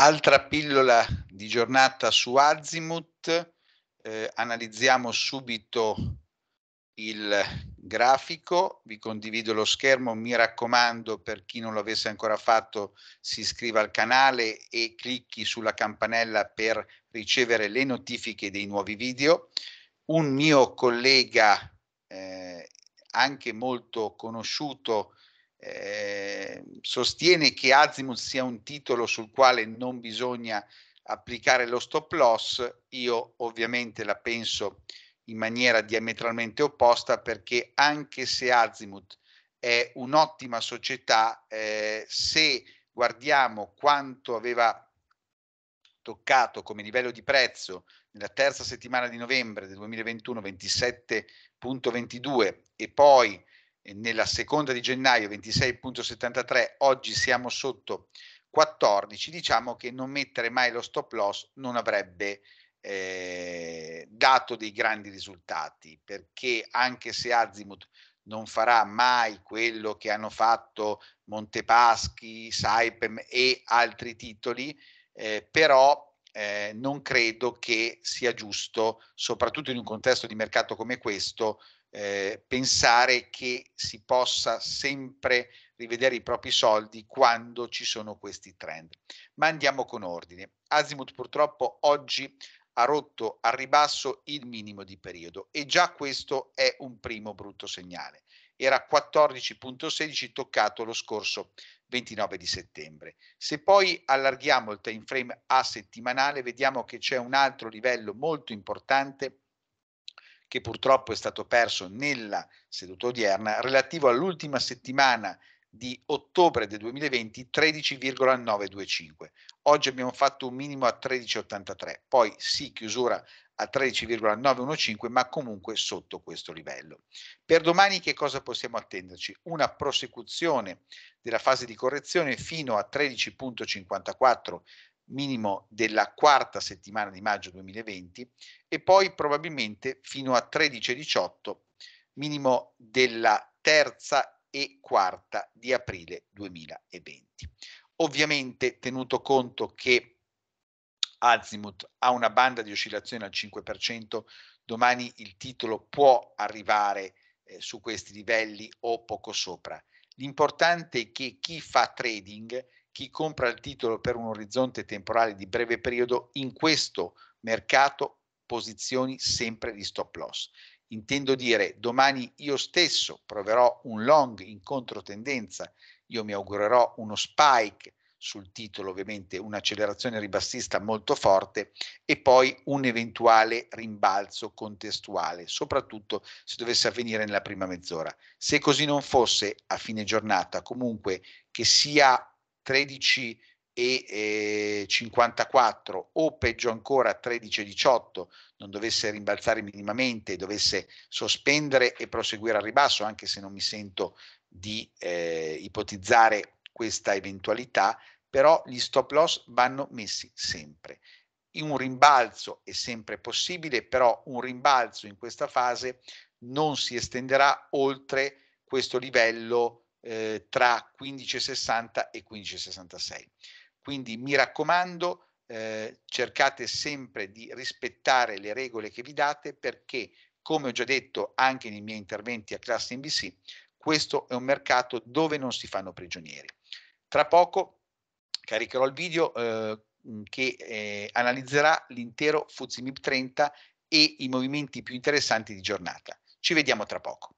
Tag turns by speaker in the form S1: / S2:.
S1: Altra pillola di giornata su Azimut, eh, analizziamo subito il grafico, vi condivido lo schermo, mi raccomando per chi non l'avesse ancora fatto si iscriva al canale e clicchi sulla campanella per ricevere le notifiche dei nuovi video. Un mio collega eh, anche molto conosciuto eh, sostiene che Azimuth sia un titolo sul quale non bisogna applicare lo stop loss, io ovviamente la penso in maniera diametralmente opposta perché anche se Azimuth è un'ottima società, eh, se guardiamo quanto aveva toccato come livello di prezzo nella terza settimana di novembre del 2021 27.22 e poi nella seconda di gennaio 26.73, oggi siamo sotto 14, diciamo che non mettere mai lo stop loss non avrebbe eh, dato dei grandi risultati, perché anche se Azimut non farà mai quello che hanno fatto Montepaschi, Saipem e altri titoli, eh, però eh, non credo che sia giusto, soprattutto in un contesto di mercato come questo, eh, pensare che si possa sempre rivedere i propri soldi quando ci sono questi trend. Ma andiamo con ordine. Azimut purtroppo oggi ha rotto a ribasso il minimo di periodo e già questo è un primo brutto segnale. Era 14.16 toccato lo scorso 29 di settembre. Se poi allarghiamo il time frame a settimanale, vediamo che c'è un altro livello molto importante che purtroppo è stato perso nella seduta odierna, relativo all'ultima settimana di ottobre del 2020 13,925. Oggi abbiamo fatto un minimo a 13,83, poi sì chiusura a 13,915, ma comunque sotto questo livello. Per domani che cosa possiamo attenderci? Una prosecuzione della fase di correzione fino a 13,54 minimo della quarta settimana di maggio 2020 e poi probabilmente fino a 13-18 minimo della terza e quarta di aprile 2020. Ovviamente tenuto conto che Azimut ha una banda di oscillazione al 5%, domani il titolo può arrivare eh, su questi livelli o poco sopra. L'importante è che chi fa trading chi compra il titolo per un orizzonte temporale di breve periodo in questo mercato posizioni sempre di stop loss. Intendo dire, domani io stesso proverò un long in controtendenza, io mi augurerò uno spike sul titolo, ovviamente un'accelerazione ribassista molto forte e poi un eventuale rimbalzo contestuale, soprattutto se dovesse avvenire nella prima mezz'ora. Se così non fosse, a fine giornata comunque che sia 13 e 54 o peggio ancora 13 e 18 non dovesse rimbalzare minimamente dovesse sospendere e proseguire al ribasso anche se non mi sento di eh, ipotizzare questa eventualità però gli stop loss vanno messi sempre un rimbalzo è sempre possibile però un rimbalzo in questa fase non si estenderà oltre questo livello eh, tra 15,60 e 15,66. Quindi mi raccomando, eh, cercate sempre di rispettare le regole che vi date perché, come ho già detto anche nei miei interventi a Class NBC, questo è un mercato dove non si fanno prigionieri. Tra poco caricherò il video eh, che eh, analizzerà l'intero FTSE MIP 30 e i movimenti più interessanti di giornata. Ci vediamo tra poco.